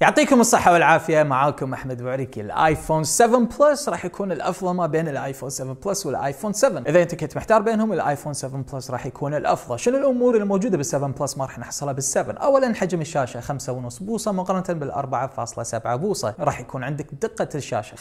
يعطيكم الصحة والعافية معاكم أحمد بوعريكي الآيفون 7 بلس راح يكون الأفضل ما بين الآيفون 7 بلس والآيفون 7 إذا أنت كنت محتار بينهم الآيفون 7 بلس راح يكون الأفضل شنو الأمور الموجودة بال7 بلس ما راح نحصلها بال7 أولا حجم الشاشة 5.5 بوصة مقارنة بال4.7 بوصة راح يكون عندك دقة الشاشة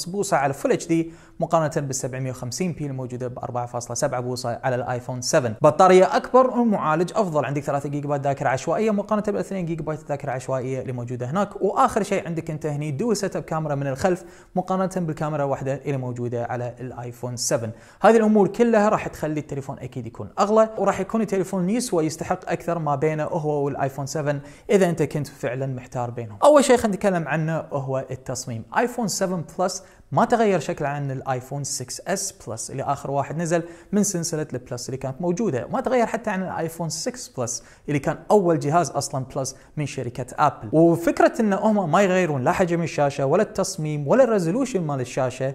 5.5 بوصة على فول اتش دي مقارنة بال750 بي الموجودة ب4.7 بوصة على الآيفون 7 بطارية أكبر ومعالج أفضل عندك 3 جيجا بايت ذاكرة عشوائية مقارنة بال2 جيجا بايت ذاكرة عشوائية اللي موجودة هنا هناك واخر شيء عندك انت هني دو سيت اب كاميرا من الخلف مقارنه بالكاميرا واحده اللي موجوده على الايفون 7 هذه الامور كلها راح تخلي التليفون اكيد يكون اغلى وراح يكون التليفون يسوى يستحق اكثر ما بينه هو والايفون 7 اذا انت كنت فعلا محتار بينهم اول شيء خلينا نتكلم عنه هو التصميم ايفون 7 بلس ما تغير شكله عن الايفون 6 اس بلس اللي اخر واحد نزل من سلسله البلس اللي كانت موجوده وما تغير حتى عن الايفون 6 بلس اللي كان اول جهاز اصلا بلس من شركه ابل وفكره ان هم ما يغيرون لا حجم الشاشه ولا التصميم ولا الريزولوشن مال الشاشه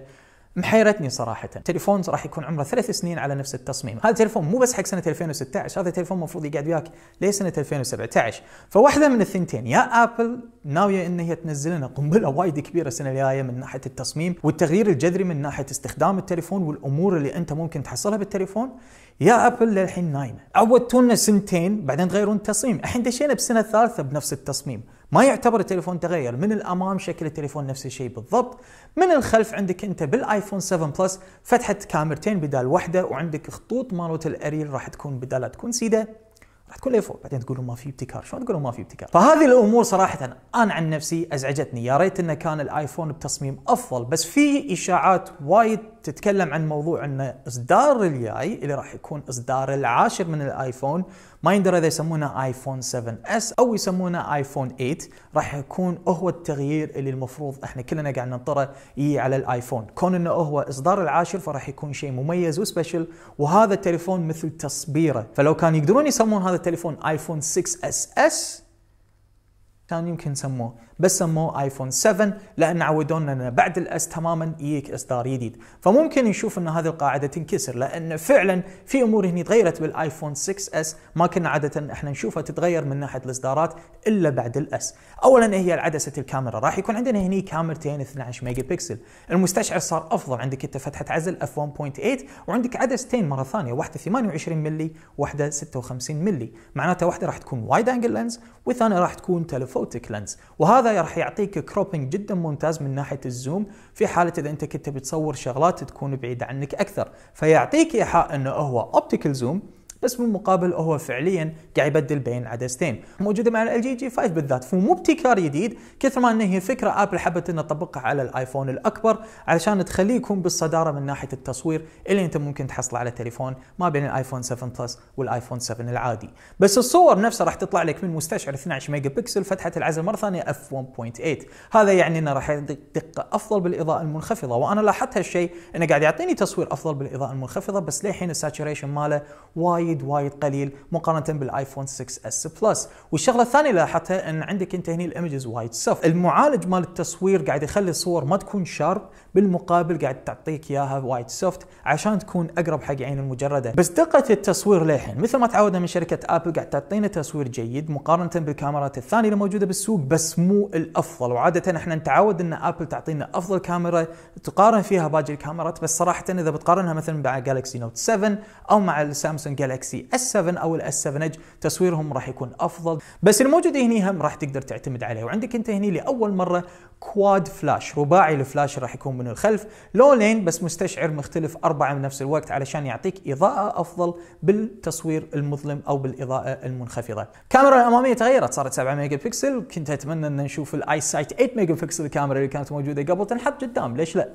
محيرتني صراحه تليفون راح يكون عمره ثلاث سنين على نفس التصميم هذا تليفون مو بس حق سنه 2016 هذا تليفون المفروض يقعد وياك ليه سنه 2017 فواحده من الثنتين يا ابل ناويه ان هي تنزل لنا قنبله وايد كبيره السنه الجايه من ناحيه التصميم والتغيير الجذري من ناحيه استخدام التليفون والامور اللي انت ممكن تحصلها بالتليفون يا ابل للحين نايمه عودتونا سنتين بعدين تغيرون التصميم الحين دشينا بسنه ثالثه بنفس التصميم ما يعتبر التليفون تغير من الامام شكل التليفون نفس الشيء بالضبط من الخلف عندك انت بالايفون 7 بلس فتحت كاميرتين بدال واحده وعندك خطوط مالوت الاريل راح تكون بدال لا تكون سيده راح تكون لفوق بعدين تقولوا ما في ابتكار شلون تقولوا ما في ابتكار فهذه الامور صراحه انا عن نفسي ازعجتني يا ريت انه كان الايفون بتصميم افضل بس في اشاعات وايد تتكلم عن موضوع ان اصدار الجاي اللي راح يكون اصدار العاشر من الايفون ما يندر اذا يسمونه ايفون 7 اس او يسمونه ايفون 8 راح يكون هو التغيير اللي المفروض احنا كلنا قاعد ننطره يجي على الايفون كون انه هو اصدار العاشر فراح يكون شيء مميز وسبيشل وهذا التليفون مثل تصبيره فلو كان يقدرون يسمون هذا التليفون ايفون 6 اس اس كان يمكن سموه بس سموه ايفون 7 لان عودونا ان بعد الاس تماما يجيك اصدار جديد فممكن نشوف ان هذه القاعده تنكسر لان فعلا في امور هنا تغيرت بالايفون 6 اس ما كنا عاده احنا نشوفها تتغير من ناحيه الاصدارات الا بعد الاس اولا هي العدسه الكاميرا راح يكون عندنا هني كاميرتين 12 ميجا بكسل المستشعر صار افضل عندك انت فتحه عزل اف 1.8 وعندك عدستين مره ثانيه واحده 28 ملي واحده 56 ملي معناته واحده راح تكون وايد انجل لينز والثانيه راح تكون تلف الفوتك لينز وهذا راح يعطيك كروبنج جدا ممتاز من ناحيه الزوم في حاله اذا انت كنت بتصور شغلات تكون بعيده عنك اكثر فيعطيك ايحاء انه هو اوبتيكال زوم بس بالمقابل هو فعليا قاعد يبدل بين عدستين موجوده مع ال جي جي 5 بالذات فمو ابتكار جديد كثر ما انه هي فكره ابل حبت انها تطبقها على الايفون الاكبر علشان تخليكم بالصداره من ناحيه التصوير اللي انت ممكن تحصله على تليفون ما بين الايفون 7 بلس والايفون 7 العادي بس الصور نفسها راح تطلع لك من مستشعر 12 ميجا بكسل فتحه العزل مره ثانيه اف 1.8 هذا يعني انه راح يعطيك دقه افضل بالاضاءه المنخفضه وانا لاحظت هالشيء انه قاعد يعطيني تصوير افضل بالاضاءه المنخفضه بس للحين الساتوريشن ماله وايد وايد وايد قليل مقارنه بالايفون 6 اس بلس والشغله الثانيه اللي لاحظتها ان عندك انت هنا الايمجز وايد سوف المعالج مال التصوير قاعد يخلي الصور ما تكون شارب بالمقابل قاعد تعطيك اياها وايد سوفت عشان تكون اقرب حق عين المجرده بس دقه التصوير للحين مثل ما تعودنا من شركه ابل قاعد تعطينا تصوير جيد مقارنه بالكاميرات الثانيه الموجوده بالسوق بس مو الافضل وعاده احنا نتعود ان ابل تعطينا افضل كاميرا تقارن فيها باقي الكاميرات بس صراحه اذا بتقارنها مثلا مع جالكسي نوت 7 او مع السامسونج جالكسي جالاكسي S7 او الاس 7 اج تصويرهم راح يكون افضل بس الموجود هنا هم راح تقدر تعتمد عليه وعندك انت هنا لاول مره كواد فلاش رباعي الفلاش راح يكون من الخلف لونين بس مستشعر مختلف اربعه بنفس الوقت علشان يعطيك اضاءه افضل بالتصوير المظلم او بالاضاءه المنخفضه الكاميرا الاماميه تغيرت صارت 7 ميجا بكسل كنت اتمنى ان نشوف الاي سايت 8 ميجا بكسل الكاميرا اللي كانت موجوده قبل تنحط قدام ليش لا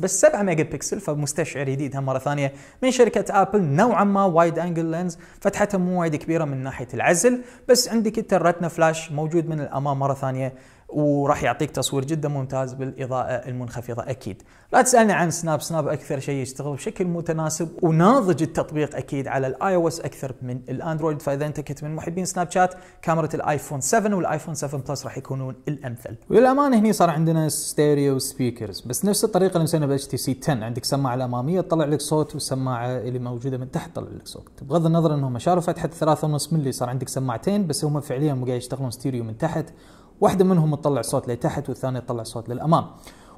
بس 7 ميجا بكسل فمستشعر جديد هم مره ثانيه من شركه ابل نوعا ما وايد انجل لينز فتحتها مو وايد كبيره من ناحيه العزل بس عندك انت فلاش موجود من الامام مره ثانيه وراح يعطيك تصوير جدا ممتاز بالاضاءه المنخفضه اكيد. لا تسالني عن سناب، سناب اكثر شيء يشتغل بشكل متناسب وناضج التطبيق اكيد على الاي او اس اكثر من الاندرويد فاذا انت كنت من محبين سناب شات كاميرا الايفون 7 والايفون 7 بلس راح يكونون الامثل. وللامانه هنا صار عندنا ستيريو سبيكرز بس نفس الطريقه اللي مسوينها بالاتش تي سي 10 عندك سماعه الاماميه تطلع لك صوت والسماعه اللي موجوده من تحت تطلع لك صوت. بغض النظر انهم شاروا فتحه 3.5 ملي صار عندك سماعتين بس هم فعليا مو قاعد يشتغلون ستيريو من تحت واحده منهم تطلع صوت لتحت والثانيه تطلع صوت للامام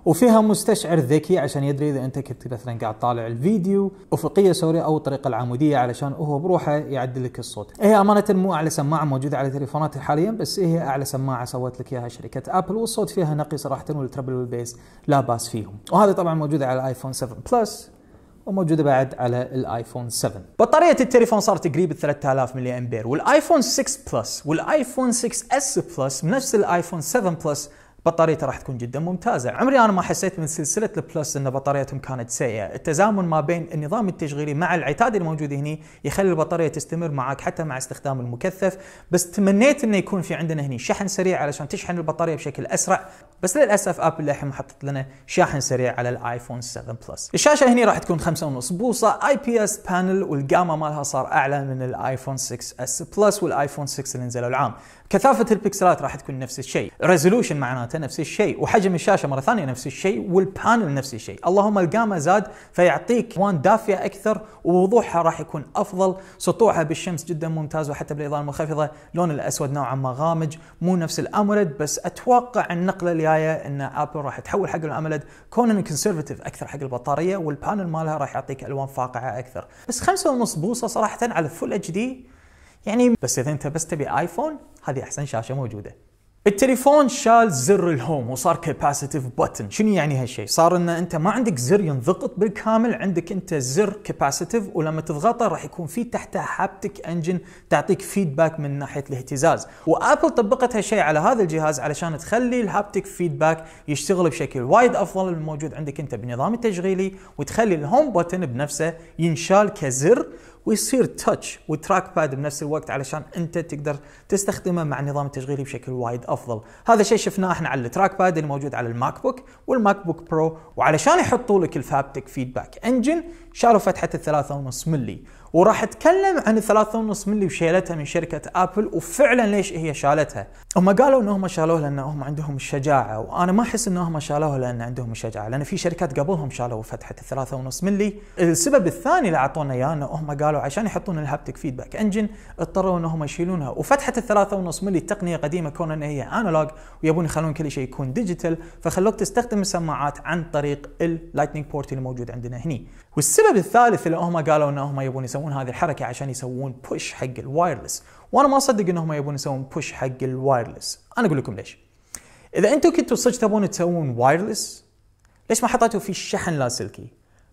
وفيها مستشعر ذكي عشان يدري اذا انت كنت مثلا قاعد طالع الفيديو افقيه سوري او الطريقه العموديه علشان هو بروحه يعدل لك الصوت. هي امانه مو اعلى سماعه موجوده على تليفوناتي حاليا بس هي اعلى سماعه سوت لك اياها شركه ابل والصوت فيها نقي صراحه والتربل والبيس لا باس فيهم. وهذا طبعا موجود على الايفون 7 بلس وموجوده بعد على الايفون 7 بطاريه التليفون صارت قريب 3000 ملي امبير والايفون 6 بلس والايفون 6 اس بلس نفس الايفون 7 بلس بطاريته راح تكون جدا ممتازه، عمري انا ما حسيت من سلسله البلس ان بطاريتهم كانت سيئه، التزامن ما بين النظام التشغيلي مع العتاد الموجود هنا يخلي البطاريه تستمر معك حتى مع استخدام المكثف، بس تمنيت انه يكون في عندنا هني شحن سريع علشان تشحن البطاريه بشكل اسرع، بس للاسف ابل للحين ما حطت لنا شاحن سريع على الايفون 7 بلس. الشاشه هنا راح تكون 5.5 بوصه اي بي اس بانل والجاما مالها صار اعلى من الايفون 6 اس بلس والايفون 6 اللي نزلوا العام. كثافه البكسلات راح تكون نفس الشيء، ريزولوشن معناته معناته نفس الشيء وحجم الشاشه مره ثانيه نفس الشيء والبانل نفس الشيء اللهم الجاما زاد فيعطيك الوان دافيه اكثر ووضوحها راح يكون افضل سطوعها بالشمس جدا ممتاز وحتى بالاضاءه المنخفضه لون الاسود نوعا ما غامج مو نفس الامولد بس اتوقع النقله الجايه ان ابل راح تحول حق الامولد كون كونسرفتيف اكثر حق البطاريه والبانل مالها راح يعطيك الوان فاقعه اكثر بس ونص بوصه صراحه على فول اتش دي يعني بس اذا انت بس تبي ايفون هذه احسن شاشه موجوده التليفون شال زر الهوم وصار كاباسيتيف بوتن شنو يعني هالشيء صار ان انت ما عندك زر ينضغط بالكامل عندك انت زر كاباسيتيف ولما تضغطه راح يكون في تحته هابتك انجن تعطيك فيدباك من ناحيه الاهتزاز وابل طبقت هالشيء على هذا الجهاز علشان تخلي الهابتك فيدباك يشتغل بشكل وايد افضل من الموجود عندك انت بالنظام التشغيلي وتخلي الهوم بوتن بنفسه ينشال كزر ويصير تاتش وتراك باد بنفس الوقت علشان انت تقدر تستخدمه مع النظام التشغيلي بشكل وايد افضل هذا شيء شفناه احنا على التراك باد الموجود على الماك بوك والماك بوك برو وعلشان يحطوا لك الفابتك فيدباك انجن شالوا فتحه الثلاثة ونص ملي وراح اتكلم عن الثلاثة ونص ملي وشيلتها من شركة ابل وفعلا ليش هي شالتها هم قالوا انهم شالوها لان هم عندهم الشجاعة وانا ما احس انهم شالوها لان عندهم الشجاعة لان في شركات قبلهم شالوا فتحة الثلاثة ونص ملي السبب الثاني اللي اعطونا اياه انه هم قالوا عشان يحطون الهابتك فيدباك انجن اضطروا انهم يشيلونها وفتحة الثلاثة ونص ملي تقنية قديمة كون ان هي انالوج ويبون يخلون كل شيء يكون ديجيتال فخلوك تستخدم السماعات عن طريق اللايتنينج بورت اللي موجود عندنا هني والسبب الثالث اللي هم قالوا انهم يبون يسوون يسوون هذه الحركه عشان يسوون بوش حق الوايرلس وانا ما اصدق انهم يبون يسوون بوش حق الوايرلس انا اقول لكم ليش اذا انتم كنتوا صدق تبون تسوون وايرلس ليش ما حطيتوا فيه شحن لاسلكي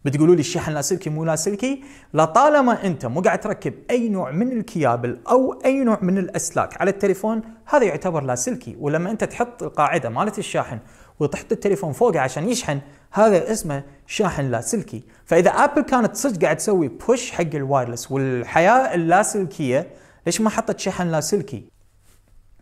بتقولوا لي الشحن لاسلكي مو لاسلكي لطالما انت مو قاعد تركب اي نوع من الكيابل او اي نوع من الاسلاك على التليفون هذا يعتبر لاسلكي ولما انت تحط القاعده مالت الشاحن وتحط التليفون فوقه عشان يشحن هذا اسمه شاحن لاسلكي فاذا ابل كانت صدق قاعد تسوي بوش حق الوايرلس والحياه اللاسلكيه ليش ما حطت شحن لاسلكي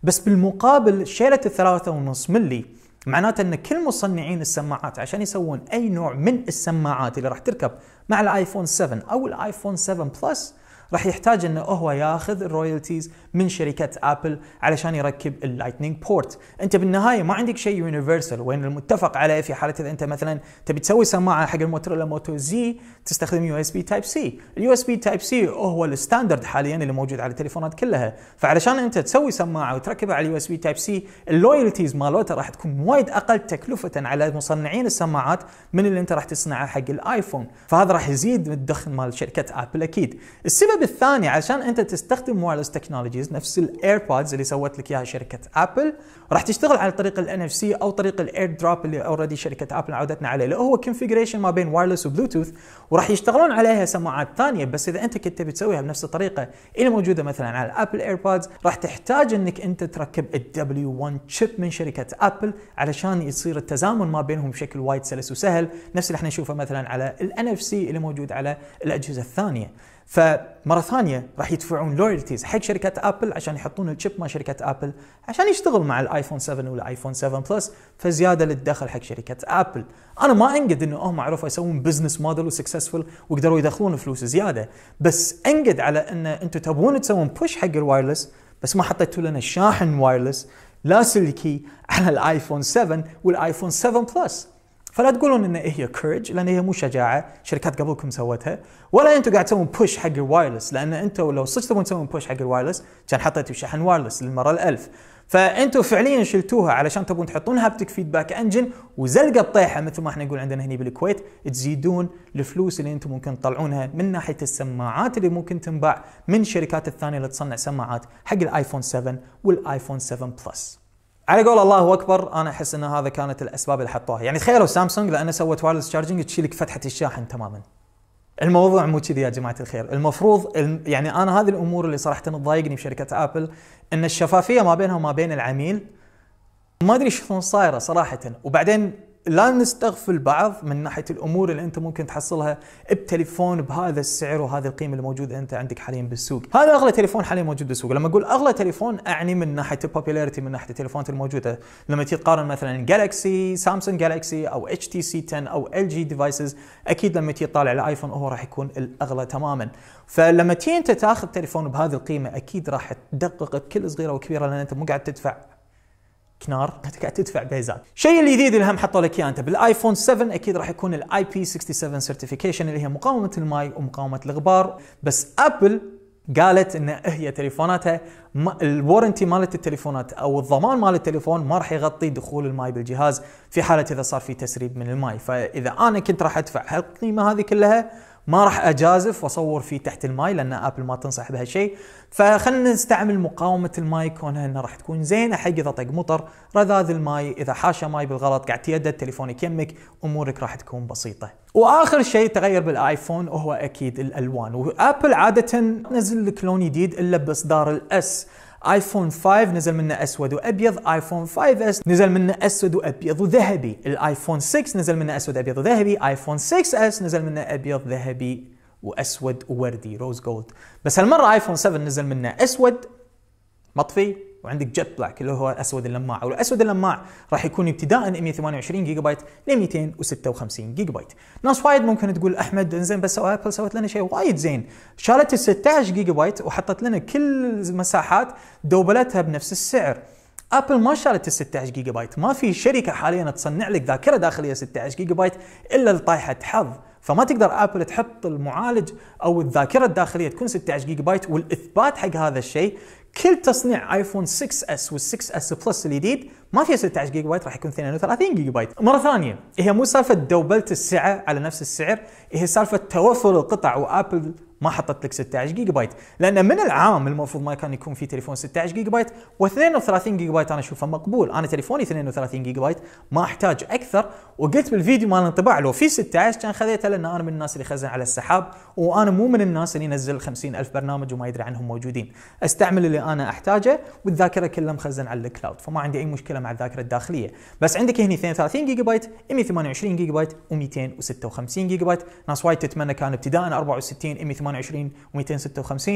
بس بالمقابل شيلت الثلاثة ونص ملي معناته ان كل مصنعين السماعات عشان يسوون اي نوع من السماعات اللي راح تركب مع الايفون 7 او الايفون 7 بلس راح يحتاج انه هو ياخذ الرويالتيز من شركه ابل علشان يركب اللايتنينج بورت انت بالنهايه ما عندك شيء يونيفرسال وين المتفق عليه في حاله اذا انت مثلا تبي تسوي سماعه حق الموتوريلا موتو زي تستخدم يو اس بي تايب سي اليو اس بي تايب سي هو الستاندرد حاليا اللي موجود على التليفونات كلها فعلشان انت تسوي سماعه وتركبها على اليو اس بي تايب سي اللويالتيز مالته راح تكون وايد اقل تكلفه على مصنعين السماعات من اللي انت راح تصنعه حق الايفون فهذا راح يزيد من الدخل مال شركه ابل اكيد السبب السبب الثاني عشان انت تستخدم وايرلس تكنولوجيز نفس الايربودز اللي سوت لك اياها شركه ابل راح تشتغل على طريق الان اف سي او طريق الاير دروب اللي اوريدي شركه ابل عودتنا عليه اللي هو كونفجريشن ما بين وايرلس وبلوتوث وراح يشتغلون عليها سماعات ثانيه بس اذا انت كنت تسويها بنفس الطريقه اللي موجوده مثلا على الابل ايربودز راح تحتاج انك انت تركب الدبليو 1 شيب من شركه ابل علشان يصير التزامن ما بينهم بشكل وايد سلس وسهل نفس اللي احنا نشوفه مثلا على الان اف سي اللي موجود على الاجهزه الثانيه فمره ثانيه راح يدفعون لويالتيز حق شركه ابل عشان يحطون الشيب مال شركه ابل عشان يشتغل مع الايفون 7 والايفون 7 بلس فزياده للدخل حق شركه ابل انا ما انقد انه هم عرفوا يسوون بزنس موديل وسكسسفل وقدروا يدخلون فلوس زياده بس انقد على ان انتم تبون تسوون بوش حق الوايرلس بس ما حطيتوا لنا شاحن وايرلس لاسلكي على الايفون 7 والايفون 7 بلس فلا تقولون ان إيه هي كورج لان هي مو شجاعه شركات قبلكم سوتها ولا انتم قاعد تسوون بوش حق الوايرلس لان انتم لو صدق تبون تسوون بوش حق الوايرلس كان حطيتوا شحن وايرلس للمره الألف فانتم فعليا شلتوها علشان تبون تحطون هابتك فيدباك انجن وزلقه بطيحه مثل ما احنا نقول عندنا هنا بالكويت تزيدون الفلوس اللي انتم ممكن تطلعونها من ناحيه السماعات اللي ممكن تنباع من الشركات الثانيه اللي تصنع سماعات حق الايفون 7 والايفون 7 بلس. على قول الله اكبر انا احس ان هذا كانت الاسباب اللي حطوها يعني تخيلوا سامسونج لانه سوت وايرلس تشارجنج تشيلك فتحه الشاحن تماما الموضوع مو كذي يا جماعه الخير المفروض يعني انا هذه الامور اللي صراحه تضايقني بشركه ابل ان الشفافيه ما بينها وما بين العميل ما ادري شلون صايره صراحه وبعدين لا نستغفل بعض من ناحيه الامور اللي انت ممكن تحصلها بتليفون بهذا السعر وهذه القيمه الموجوده انت عندك حاليا بالسوق، هذا اغلى تليفون حاليا موجود بالسوق، لما اقول اغلى تليفون اعني من ناحيه البوبيلاريتي من ناحيه التليفونات الموجوده، لما تقارن مثلا جالكسي، سامسونج جالكسي او اتش تي سي 10 او ال جي ديفايسز، اكيد لما تيجي تطالع الايفون هو راح يكون الاغلى تماما، فلما تيجي انت تاخذ تليفون بهذه القيمه اكيد راح تدقق بكل صغيره وكبيره لان انت مو قاعد تدفع كنار انت قاعد تدفع بيزات الشيء الجديد اللي هم حطوا لك اياه انت بالايفون 7 اكيد راح يكون الاي بي 67 سيرتيفيكيشن اللي هي مقاومه الماي ومقاومه الغبار بس ابل قالت ان هي تليفوناتها الورنتي مالت التليفونات او الضمان مال التليفون ما راح يغطي دخول الماي بالجهاز في حاله اذا صار في تسريب من الماي فاذا انا كنت راح ادفع هالقيمه هذه كلها ما راح اجازف واصور فيه تحت الماي لان ابل ما تنصح بهالشيء فخلنا نستعمل مقاومه الماي كونها انها راح تكون زينه حق اذا طق مطر رذاذ الماي اذا حاشه ماي بالغلط قاعد تيدد تليفونك يمك امورك راح تكون بسيطه واخر شيء تغير بالايفون وهو اكيد الالوان وابل عاده تنزل لك لون جديد الا باصدار الاس ايفون 5 نزل منه اسود وابيض ايفون 5 اس نزل منه اسود وابيض وذهبي الايفون 6 نزل منه اسود ابيض وذهبي ايفون 6 اس نزل منه ابيض ذهبي واسود ووردي روز جولد بس هالمره ايفون 7 نزل منه اسود مطفي وعندك جت بلاك اللي هو الاسود اللماع او الاسود اللماع راح يكون ابتداء 128 جيجا بايت ل 256 جيجا بايت ناس وايد ممكن تقول احمد زين بس ابل سوت لنا شيء وايد زين شالت ال 16 جيجا بايت وحطت لنا كل المساحات دوبلتها بنفس السعر ابل ما شالت ال 16 جيجا بايت ما في شركه حاليا تصنع لك ذاكره داخليه 16 جيجا بايت الا لطايحه حظ فما تقدر ابل تحط المعالج او الذاكره الداخليه تكون 16 جيجا بايت والاثبات حق هذا الشيء كل تصنيع ايفون 6 اس وال6 اس بلس الجديد ما فيها 16 جيجا بايت راح يكون 32 جيجا بايت مره ثانيه هي مو سالفه دوبلت السعه على نفس السعر هي سالفه توفر القطع وابل ما حطت لك 16 جيجا بايت لان من العام المفروض ما كان يكون في تليفون 16 جيجا بايت و32 جيجا بايت انا اشوفه مقبول انا تليفوني 32 جيجا بايت ما احتاج اكثر وقلت بالفيديو مال الانطباع لو في 16 كان خذيته لان انا من الناس اللي خزن على السحاب وانا مو من الناس اللي ينزل 50000 برنامج وما يدري عنهم موجودين استعمل اللي انا احتاجه والذاكره كلها مخزن على الكلاود فما عندي اي مشكله مع الذاكره الداخليه بس عندك هنا 32 جيجا بايت 128 جيجا بايت و256 جيجا بايت ناس وايد تتمنى كان ابتداء 64 128 28 و256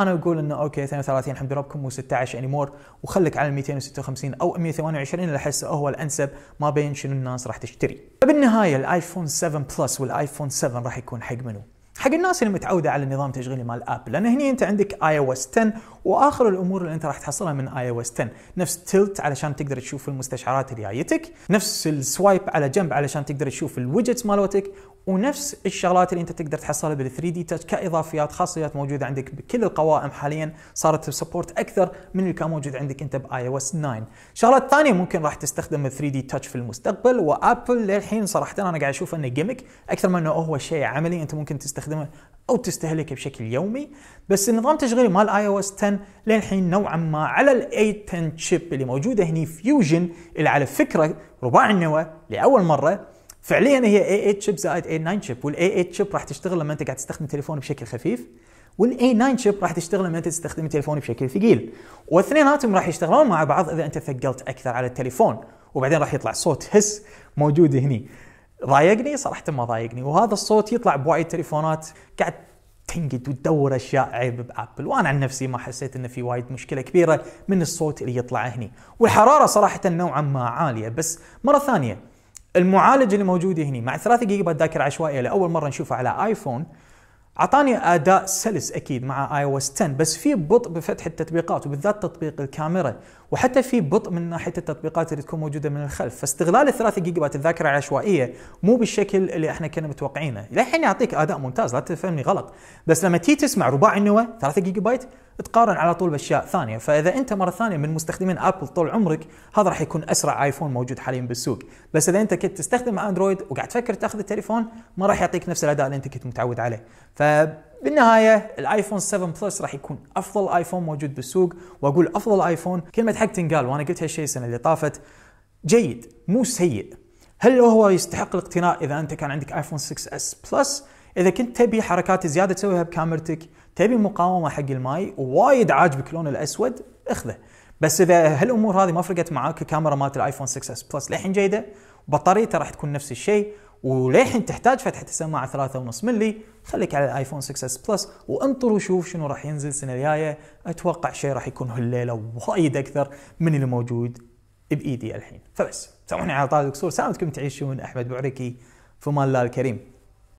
انا اقول انه اوكي 32 حمد ربكم و16 يعني مور وخلك على 256 او 128 اللي احسه هو الانسب ما بين شنو الناس راح تشتري فبالنهايه الايفون 7 بلس والايفون 7 راح يكون حق منو حق الناس اللي متعوده على النظام التشغيلي مال ابل لان هني انت عندك اي او اس 10 واخر الامور اللي انت راح تحصلها من اي او اس 10 نفس تلت علشان تقدر تشوف المستشعرات اللي جايتك نفس السوايب على جنب علشان تقدر تشوف الويدجتس مالتك ونفس الشغلات اللي انت تقدر تحصلها بال 3 دي تاتش كاضافيات خاصيات موجوده عندك بكل القوائم حاليا صارت سبورت اكثر من اللي كان موجود عندك انت باي او اس 9 شغلات ثانيه ممكن راح تستخدم ال 3 دي تاتش في المستقبل وابل للحين صراحه انا قاعد اشوف انه جيمك اكثر من انه هو شيء عملي انت ممكن تستخدم تستخدمه او تستهلكه بشكل يومي بس النظام التشغيلي مال اي او اس 10 للحين نوعا ما على الاي 10 شيب اللي موجوده هني فيوجن اللي على فكره رباع النوى لاول مره فعليا هي اي 8 شيب زائد اي 9 شيب والاي 8 شيب راح تشتغل لما انت قاعد تستخدم تليفون بشكل خفيف والاي 9 شيب راح تشتغل لما انت تستخدم التليفون بشكل ثقيل واثنيناتهم راح يشتغلون مع بعض اذا انت ثقلت اكثر على التليفون وبعدين راح يطلع صوت هس موجود هني ضايقني صراحه ما ضايقني وهذا الصوت يطلع بوايد تليفونات قاعد تنقد وتدور اشياء عيب بابل وانا عن نفسي ما حسيت انه في وايد مشكله كبيره من الصوت اللي يطلع هني والحراره صراحه نوعا ما عاليه بس مره ثانيه المعالج اللي موجود هني مع 3 جيجا بايت ذاكره عشوائيه لاول مره نشوفها على ايفون اعطاني اداء سلس اكيد مع اي او اس 10 بس في بطء بفتح التطبيقات وبالذات تطبيق الكاميرا وحتى في بطء من ناحيه التطبيقات اللي تكون موجوده من الخلف فاستغلال الثلاثة جيجا بايت الذاكره العشوائيه مو بالشكل اللي احنا كنا متوقعينه للحين يعطيك اداء ممتاز لا تفهمني غلط بس لما تيجي تسمع رباعي النواه 3 جيجا بايت تقارن على طول باشياء ثانيه فاذا انت مره ثانيه من مستخدمين ابل طول عمرك هذا راح يكون اسرع ايفون موجود حاليا بالسوق بس اذا انت كنت تستخدم اندرويد وقاعد تفكر تاخذ التليفون ما راح يعطيك نفس الاداء اللي انت كنت متعود عليه ف بالنهايه الايفون 7 بلس راح يكون افضل ايفون موجود بالسوق واقول افضل ايفون كلمه حق تنقال وانا قلت هالشيء السنه اللي طافت جيد مو سيء هل هو يستحق الاقتناء اذا انت كان عندك ايفون 6 اس بلس اذا كنت تبي حركات زياده تسويها بكاميرتك تبي مقاومه حق الماي وايد عاجبك لون الاسود اخذه بس اذا هالامور هذه ما فرقت معاك الكاميرا مالت الايفون 6 اس بلس للحين جيده بطاريته راح تكون نفس الشيء وللحين تحتاج فتحه السماعه 3.5 ملي خليك على الايفون 6 اس بلس وانطر وشوف شنو راح ينزل السنه الجايه اتوقع شيء راح يكون هالليله وايد اكثر من اللي موجود بايدي الحين فبس سامحني على طال القصور سلامتكم تعيشون احمد بعركي في مال الله الكريم